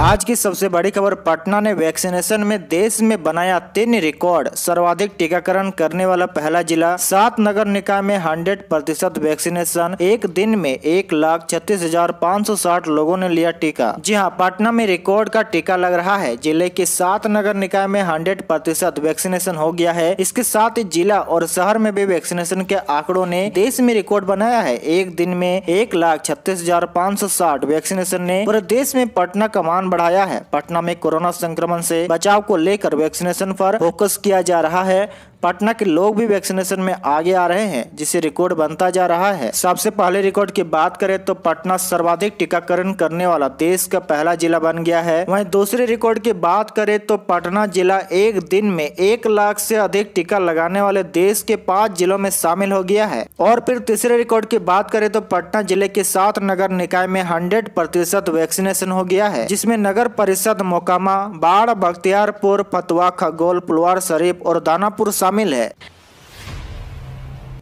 आज की सबसे बड़ी खबर पटना ने वैक्सीनेशन में देश में बनाया तीन रिकॉर्ड सर्वाधिक टीकाकरण करने वाला पहला जिला सात नगर निकाय में 100 प्रतिशत वैक्सीनेशन एक दिन में एक लाख छत्तीस हजार पाँच सौ साठ लोगो ने लिया टीका जी हां पटना में रिकॉर्ड का टीका लग रहा है जिले के सात नगर निकाय में हंड्रेड प्रतिशत वैक्सीनेशन हो गया है इसके साथ ही जिला और शहर में भी वैक्सीनेशन के आंकड़ों ने देश में रिकॉर्ड बनाया है एक दिन में एक लाख छत्तीस हजार पाँच सौ साठ वैक्सीनेशन ने पूरे देश में पटना कमान बढ़ाया है पटना में कोरोना संक्रमण से बचाव को लेकर वैक्सीनेशन पर फोकस किया जा रहा है पटना के लोग भी वैक्सीनेशन में आगे आ रहे हैं जिसे रिकॉर्ड बनता जा रहा है सबसे पहले रिकॉर्ड की बात करें तो पटना सर्वाधिक टीकाकरण करने वाला देश का पहला जिला बन गया है वहीं दूसरे रिकॉर्ड की बात करें तो पटना जिला एक दिन में एक लाख से अधिक टीका लगाने वाले देश के पाँच जिलों में शामिल हो गया है और फिर तीसरे रिकॉर्ड की बात करे तो पटना जिले के सात नगर निकाय में हंड्रेड प्रतिशत वैक्सीनेशन हो गया है जिसमे नगर परिषद मोकामा बाढ़ बख्तियारपुर फतवा खगोल पुलवार शरीफ और दानापुर शामिल है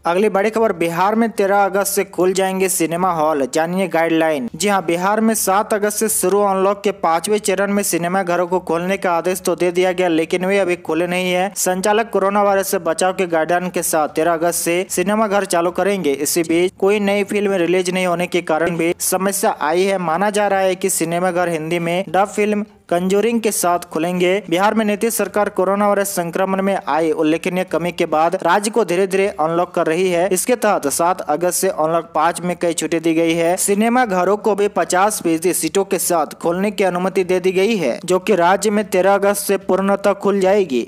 अगली बड़ी खबर बिहार में 13 अगस्त से खुल जाएंगे सिनेमा हॉल जानिए गाइडलाइन जी हां बिहार में 7 अगस्त से शुरू अनलॉक के पांचवें चरण में सिनेमा घरों को खोलने का आदेश तो दे दिया गया लेकिन वे अभी खुले नहीं है संचालक कोरोना वायरस से बचाव के गाइडलाइन के साथ 13 अगस्त से सिनेमा घर चालू करेंगे इसी बीच कोई नई फिल्म रिलीज नहीं होने के कारण भी समस्या आई है माना जा रहा है की सिनेमा घर हिंदी में डब फिल्म कंजोरिंग के साथ खुलेंगे बिहार में नीतीश सरकार कोरोना वायरस संक्रमण में आई उल्लेखनीय कमी के बाद राज्य को धीरे धीरे अनलॉक कर रही है इसके तहत सात अगस्त से अनलॉक पाँच में कई छुट्टी दी गई है सिनेमा घरों को भी पचास फीसदी सीटों के साथ खोलने की अनुमति दे दी गई है जो की राज्य में तेरह अगस्त से पूर्णतः खुल जाएगी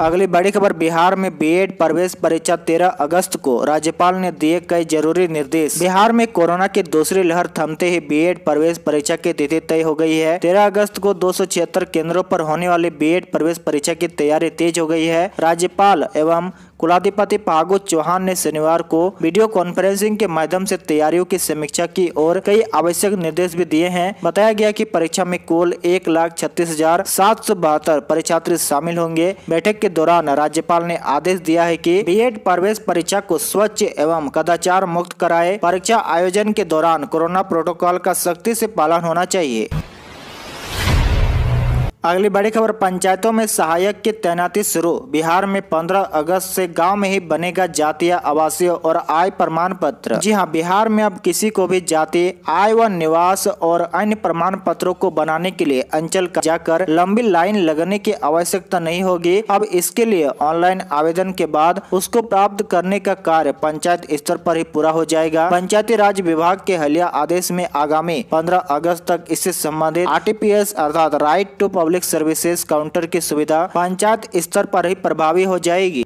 अगली बड़ी खबर बिहार में बीएड प्रवेश परीक्षा 13 अगस्त को राज्यपाल ने दिए कई जरूरी निर्देश बिहार में कोरोना की दूसरी लहर थमते ही बीएड प्रवेश परीक्षा की तिथि तय हो गई है 13 अगस्त को दो केंद्रों पर होने वाली बीएड प्रवेश परीक्षा की तैयारी तेज हो गई है राज्यपाल एवं कुलाधिपति फागु चौहान ने शनिवार को वीडियो कॉन्फ्रेंसिंग के माध्यम से तैयारियों की समीक्षा की और कई आवश्यक निर्देश भी दिए हैं बताया गया कि परीक्षा में कुल एक लाख छत्तीस हजार सात सौ बहत्तर परीक्षार्थी शामिल होंगे बैठक के दौरान राज्यपाल ने आदेश दिया है बी एड प्रवेश परीक्षा को स्वच्छ एवं कदाचार मुक्त कराए परीक्षा आयोजन के दौरान कोरोना प्रोटोकॉल का सख्ती ऐसी पालन होना चाहिए अगली बड़ी खबर पंचायतों में सहायक की तैनाती शुरू बिहार में 15 अगस्त से गांव में ही बनेगा जातीय आवासीय और आय प्रमाण पत्र जी हां बिहार में अब किसी को भी जाति आय व निवास और अन्य प्रमाण पत्रों को बनाने के लिए अंचल जाकर लंबी लाइन लगने की आवश्यकता नहीं होगी अब इसके लिए ऑनलाइन आवेदन के बाद उसको प्राप्त करने का कार्य पंचायत स्तर आरोप ही पूरा हो जाएगा पंचायती राज विभाग के हलिया आदेश में आगामी पंद्रह अगस्त तक इससे संबंधित आर अर्थात right to public public services counter की सुविधा पंचायत स्तर पर ही प्रभावी हो जाएगी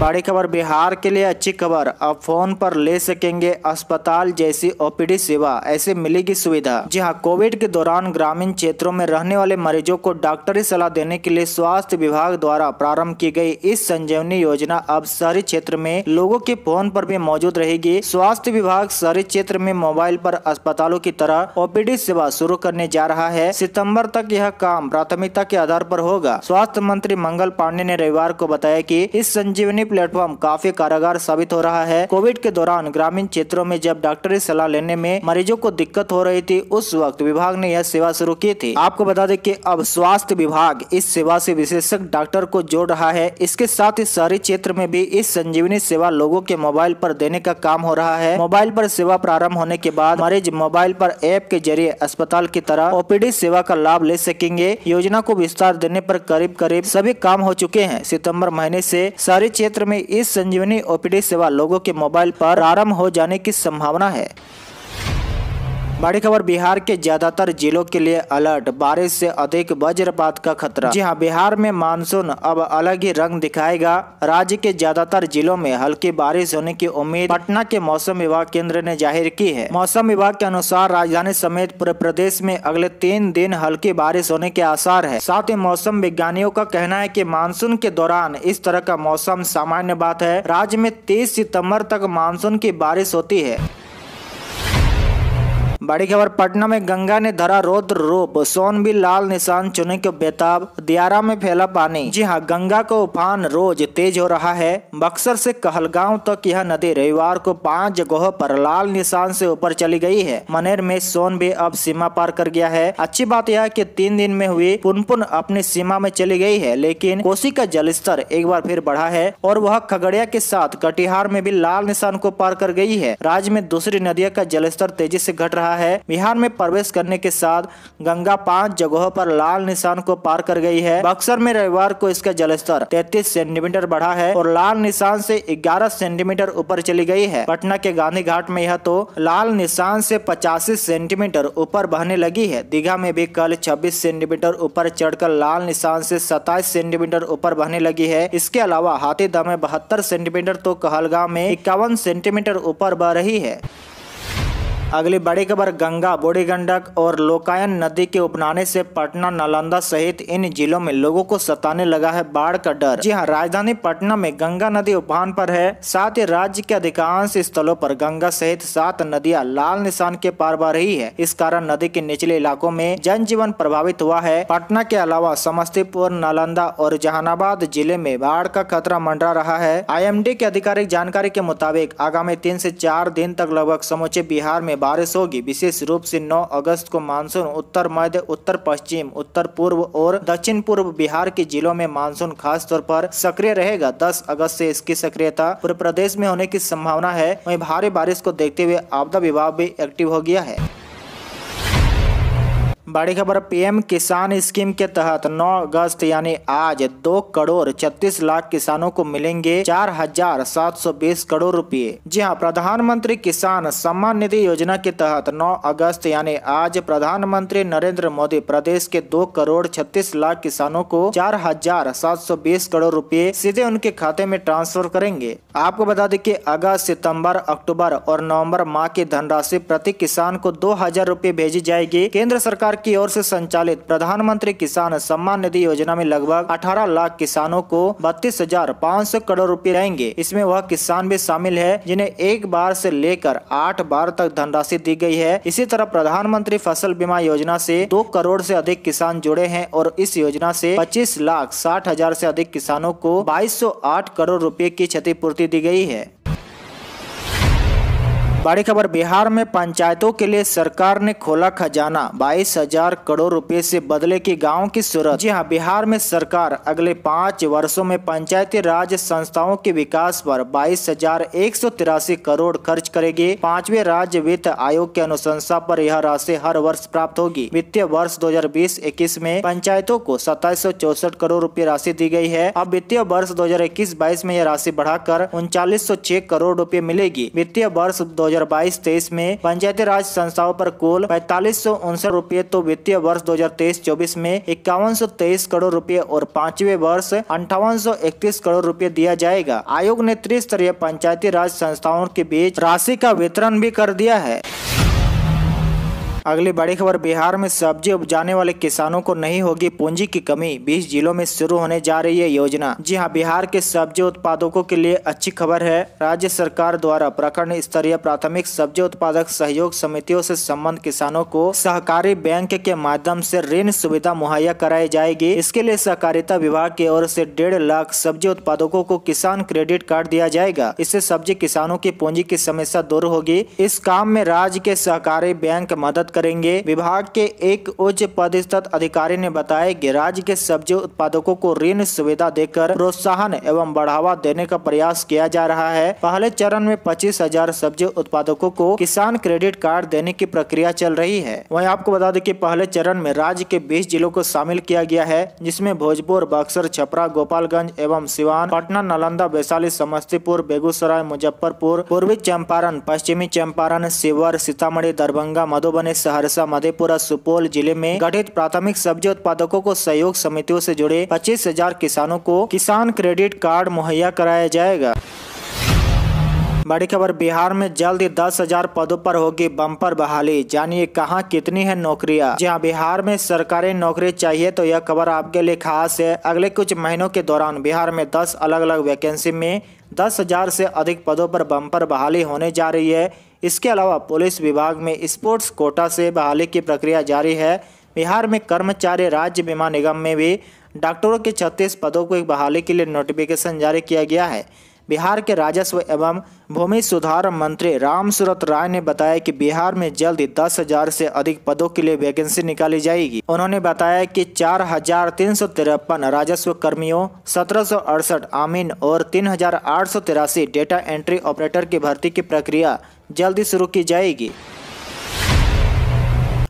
बड़ी खबर बिहार के लिए अच्छी खबर अब फोन पर ले सकेंगे अस्पताल जैसी ओपीडी सेवा ऐसे मिलेगी सुविधा जी हाँ कोविड के दौरान ग्रामीण क्षेत्रों में रहने वाले मरीजों को डॉक्टरी सलाह देने के लिए स्वास्थ्य विभाग द्वारा प्रारंभ की गई इस संजीवनी योजना अब शहरी क्षेत्र में लोगों के फोन पर भी मौजूद रहेगी स्वास्थ्य विभाग शहरी क्षेत्र में मोबाइल पर अस्पतालों की तरह ओपीडी सेवा शुरू करने जा रहा है सितम्बर तक यह काम प्राथमिकता के आधार आरोप होगा स्वास्थ्य मंत्री मंगल पांडे ने रविवार को बताया की इस संजीवनी प्लेटफॉर्म काफी कारगर साबित हो रहा है कोविड के दौरान ग्रामीण क्षेत्रों में जब डॉक्टरी सलाह लेने में मरीजों को दिक्कत हो रही थी उस वक्त विभाग ने यह सेवा शुरू की थी आपको बता दें कि अब स्वास्थ्य विभाग इस सेवा से विशेषज्ञ डॉक्टर को जोड़ रहा है इसके साथ ही शहरी क्षेत्र में भी इस संजीवनी सेवा लोगों के मोबाइल पर देने का काम हो रहा है मोबाइल पर सेवा प्रारंभ होने के बाद मरीज मोबाइल पर ऐप के जरिए अस्पताल की तरह ओपीडी सेवा का लाभ ले सकेंगे योजना को विस्तार देने पर करीब करीब सभी काम हो चुके हैं सितम्बर महीने से शहरी क्षेत्र क्षेत्र में इस संजीवनी ओपीडी सेवा लोगों के मोबाइल पर आरंभ हो जाने की संभावना है बड़ी खबर बिहार के ज्यादातर जिलों के लिए अलर्ट बारिश से अधिक वज्रपात का खतरा जी हाँ बिहार में मानसून अब अलग ही रंग दिखाएगा राज्य के ज्यादातर जिलों में हल्की बारिश होने की उम्मीद पटना के मौसम विभाग केंद्र ने जाहिर की है मौसम विभाग के अनुसार राजधानी समेत पूरे प्रदेश में अगले तीन दिन हल्की बारिश होने के आसार है साथ ही मौसम विज्ञानियों का कहना है की मानसून के दौरान इस तरह का मौसम सामान्य बात है राज्य में तीस सितम्बर तक मानसून की बारिश होती है बड़ी खबर पटना में गंगा ने धरा रौद्र रूप सोन भी लाल निशान चुने के बेताब दियारा में फैला पानी जी हाँ गंगा का उफान रोज तेज हो रहा है बक्सर से कहलगांव तक तो यह नदी रविवार को पांच जगहों पर लाल निशान से ऊपर चली गई है मनेर में सोन भी अब सीमा पार कर गया है अच्छी बात यह की तीन दिन में हुई पुनपुन अपनी सीमा में चली गयी है लेकिन कोसी का जलस्तर एक बार फिर बढ़ा है और वह खगड़िया के साथ कटिहार में भी लाल निशान को पार कर गयी है राज्य में दूसरी नदियों का जलस्तर तेजी ऐसी घट रहा है है बिहार में प्रवेश करने के साथ गंगा पांच जगहों पर लाल निशान को पार कर गई है बक्सर में रविवार को इसका जलस्तर 33 सेंटीमीटर बढ़ा है और लाल निशान से 11 सेंटीमीटर ऊपर चली गई है पटना के गांधी घाट में यह तो लाल निशान से पचासी सेंटीमीटर ऊपर बहने लगी है दीघा में भी कल छब्बीस सेंटीमीटर ऊपर चढ़कर लाल निशान से सताइस सेंटीमीटर ऊपर बहने लगी है इसके अलावा हाथीदह में बहत्तर सेंटीमीटर तो कहलगांव में इक्यावन सेंटीमीटर ऊपर बह रही है अगली बड़ी खबर गंगा बूढ़ी गंडक और लोकायन नदी के उपनाने से पटना नालंदा सहित इन जिलों में लोगों को सताने लगा है बाढ़ का डर जी हाँ राजधानी पटना में गंगा नदी उफान पर है साथ ही राज्य के अधिकांश स्थलों पर गंगा सहित सात नदियां लाल निशान के पार बह रही है इस कारण नदी के निचले इलाकों में जनजीवन प्रभावित हुआ है पटना के अलावा समस्तीपुर नालंदा और जहानाबाद जिले में बाढ़ का खतरा मंडरा रहा है आई के आधिकारिक जानकारी के मुताबिक आगामी तीन ऐसी चार दिन तक लगभग समूचे बिहार में में बारिश होगी विशेष रूप से 9 अगस्त को मानसून उत्तर मध्य उत्तर पश्चिम उत्तर पूर्व और दक्षिण पूर्व बिहार के जिलों में मानसून खास तौर पर सक्रिय रहेगा 10 अगस्त से इसकी सक्रियता पूरे प्रदेश में होने की संभावना है वही भारी बारिश को देखते हुए आपदा विभाग भी एक्टिव हो गया है बड़ी खबर पीएम किसान स्कीम के तहत 9 अगस्त यानी आज दो करोड़ छत्तीस लाख किसानों को मिलेंगे चार हजार सात सौ बीस करोड़ रुपए जी हाँ प्रधानमंत्री किसान सम्मान निधि योजना के तहत 9 अगस्त यानी आज प्रधानमंत्री नरेंद्र मोदी प्रदेश के दो करोड़ छत्तीस लाख किसानों को चार हजार सात सौ बीस करोड़ रुपए सीधे उनके खाते में ट्रांसफर करेंगे आपको बता दें की अगस्त सितम्बर अक्टूबर और नवम्बर माह की धनराशि प्रति किसान को दो हजार भेजी जाएगी केंद्र सरकार की ओर से संचालित प्रधानमंत्री किसान सम्मान निधि योजना में लगभग 18 लाख किसानों को बत्तीस हजार पाँच सौ करोड़ रूपए रहेंगे इसमें वह किसान भी शामिल है जिन्हें एक बार से लेकर आठ बार तक धनराशि दी गई है इसी तरह प्रधानमंत्री फसल बीमा योजना से दो करोड़ से अधिक किसान जुड़े हैं और इस योजना से पच्चीस लाख साठ हजार से अधिक किसानों को बाईस करोड़ रुपए की क्षतिपूर्ति दी गई है बड़ी खबर बिहार में पंचायतों के लिए सरकार ने खोला खजाना बाईस हजार करोड़ रुपए से बदले की गांव की सूरत जी हाँ बिहार में सरकार अगले पाँच वर्षों में पंचायती राज संस्थाओं के विकास पर बाईस हजार एक सौ तिरासी करोड़ खर्च करेगी पांचवे राज्य वित्त आयोग के अनुशंसा पर यह राशि हर वर्ष प्राप्त होगी वित्तीय वर्ष दो हजार में पंचायतों को सत्ताईस करोड़ रूपए राशि दी गयी है अब वित्तीय वर्ष दो हजार में यह राशि बढ़ाकर उनचालीस करोड़ रूपए मिलेगी वित्तीय वर्ष दो 2022-23 में पंचायती राज संस्थाओं पर कुल पैतालीस सौ उनसठ रूपए तो वित्तीय वर्ष 2023-24 में इक्यावन सौ तेईस करोड़ रूपए और पांचवे वर्ष अंठावन सौ इकतीस करोड़ रूपए दिया जाएगा आयोग ने त्रिस्तरीय पंचायती राज संस्थाओं के बीच राशि का वितरण भी कर दिया है अगली बड़ी खबर बिहार में सब्जी उपजाने वाले किसानों को नहीं होगी पूंजी की कमी बीस जिलों में शुरू होने जा रही है योजना जी हाँ बिहार के सब्जी उत्पादकों के लिए अच्छी खबर है राज्य सरकार द्वारा प्रखंड स्तरीय प्राथमिक सब्जी उत्पादक सहयोग समितियों से संबंध किसानों को सहकारी बैंक के माध्यम से ऋण सुविधा मुहैया कराई जाएगी इसके लिए सहकारिता विभाग की ओर से डेढ़ लाख सब्जी उत्पादकों को किसान क्रेडिट कार्ड दिया जाएगा इससे सब्जी किसानों की पूंजी की समस्या दूर होगी इस काम में राज्य के सहकारी बैंक मदद करेंगे विभाग के एक उच्च पदस्थ अधिकारी ने बताया कि राज्य के सब्जी उत्पादकों को ऋण सुविधा देकर प्रोत्साहन एवं बढ़ावा देने का प्रयास किया जा रहा है पहले चरण में पच्चीस हजार सब्जी उत्पादकों को किसान क्रेडिट कार्ड देने की प्रक्रिया चल रही है वहीं आपको बता दें कि पहले चरण में राज्य के 20 जिलों को शामिल किया गया है जिसमें भोजपुर बक्सर छपरा गोपालगंज एवं सिवान पटना नालंदा वैशाली समस्तीपुर बेगूसराय मुजफ्फरपुर पूर्वी चंपारण पश्चिमी चंपारण शिवर सीतामढ़ी दरभंगा मधुबनी सहरसा मधेपुरा सुपौल जिले में गठित प्राथमिक सब्जी उत्पादकों को सहयोग समितियों से जुड़े पच्चीस हजार किसानों को किसान क्रेडिट कार्ड मुहैया कराया जाएगा बड़ी खबर बिहार में जल्द ही दस हजार पदों पर होगी बम्पर बहाली जानिए कहाँ कितनी है नौकरियां जहाँ बिहार में सरकारी नौकरी चाहिए तो यह खबर आपके लिए खास है अगले कुछ महीनों के दौरान बिहार में दस अलग अलग वैकेंसी में दस हजार से अधिक पदों पर बम्पर बहाली होने जा रही है इसके अलावा पुलिस विभाग में स्पोर्ट्स कोटा से बहाली की प्रक्रिया जारी है बिहार में कर्मचारी राज्य बीमा निगम में भी डॉक्टरों के छत्तीस पदों को बहाली के लिए नोटिफिकेशन जारी किया गया है बिहार के राजस्व एवं भूमि सुधार मंत्री राम सूरत राय ने बताया कि बिहार में जल्द दस हजार से अधिक पदों के लिए वैकेंसी निकाली जाएगी उन्होंने बताया कि चार हजार तीन सौ तिरपन राजस्व कर्मियों सत्रह सौ अड़सठ आमीन और तीन हजार आठ सौ तिरासी डेटा एंट्री ऑपरेटर की भर्ती की प्रक्रिया जल्दी शुरू की जाएगी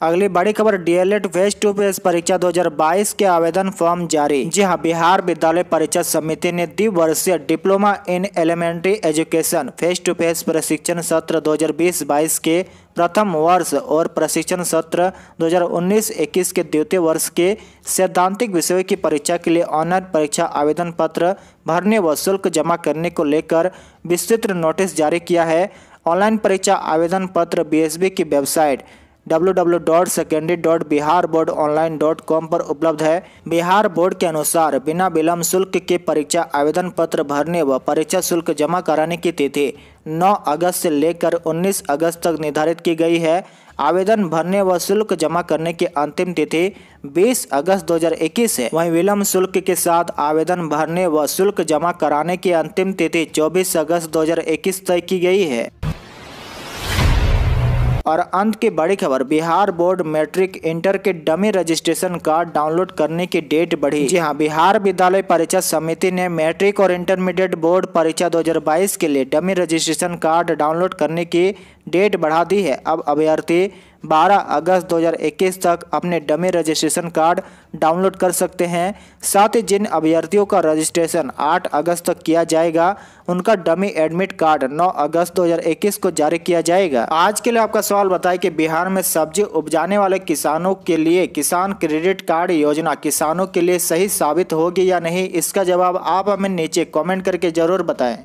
अगली बड़ी खबर डीएलएड वेस्ट टू फेज परीक्षा 2022 के आवेदन फॉर्म जारी जी हाँ बिहार विद्यालय परीक्षा समिति ने द्विवर्षीय diploma in elementary education face to face प्रशिक्षण सत्र 2020-22 के प्रथम वर्ष और प्रशिक्षण सत्र 2019-21 के द्वितीय वर्ष के सैद्धांतिक विषयों की परीक्षा के लिए ऑनलाइन परीक्षा आवेदन पत्र भरने व शुल्क जमा करने को लेकर विस्तृत नोटिस जारी किया है ऑनलाइन परीक्षा आवेदन पत्र बी की वेबसाइट www.secondary.bihar.board.online.com पर उपलब्ध है बिहार बोर्ड के अनुसार बिना विलम्ब शुल्क के परीक्षा आवेदन पत्र भरने व परीक्षा शुल्क जमा कराने की तिथि 9 अगस्त से लेकर 19 अगस्त तक निर्धारित की गई है आवेदन भरने व शुल्क जमा करने की अंतिम तिथि 20 अगस्त 2021 है वहीं विलम्ब शुल्क के साथ आवेदन भरने व शुल्क जमा कराने की अंतिम तिथि 24 अगस्त 2021 तय की गई है और अंत की बड़ी खबर बिहार बोर्ड मैट्रिक इंटर के डमी रजिस्ट्रेशन कार्ड डाउनलोड करने की डेट बढ़ी जी हाँ बिहार विद्यालय परीक्षा समिति ने मैट्रिक और इंटरमीडिएट बोर्ड परीक्षा 2022 के लिए डमी रजिस्ट्रेशन कार्ड डाउनलोड करने की डेट बढ़ा दी है अब अभ्यर्थी 12 अगस्त 2021 तक अपने डमी रजिस्ट्रेशन कार्ड डाउनलोड कर सकते हैं साथ ही जिन अभ्यर्थियों का रजिस्ट्रेशन 8 अगस्त तक किया जाएगा उनका डमी एडमिट कार्ड 9 अगस्त 2021 को जारी किया जाएगा आज के लिए आपका सवाल बताए कि बिहार में सब्जी उपजाने वाले किसानों के लिए किसान क्रेडिट कार्ड योजना किसानों के लिए सही साबित होगी या नहीं इसका जवाब आप हमें नीचे कॉमेंट करके जरूर बताएं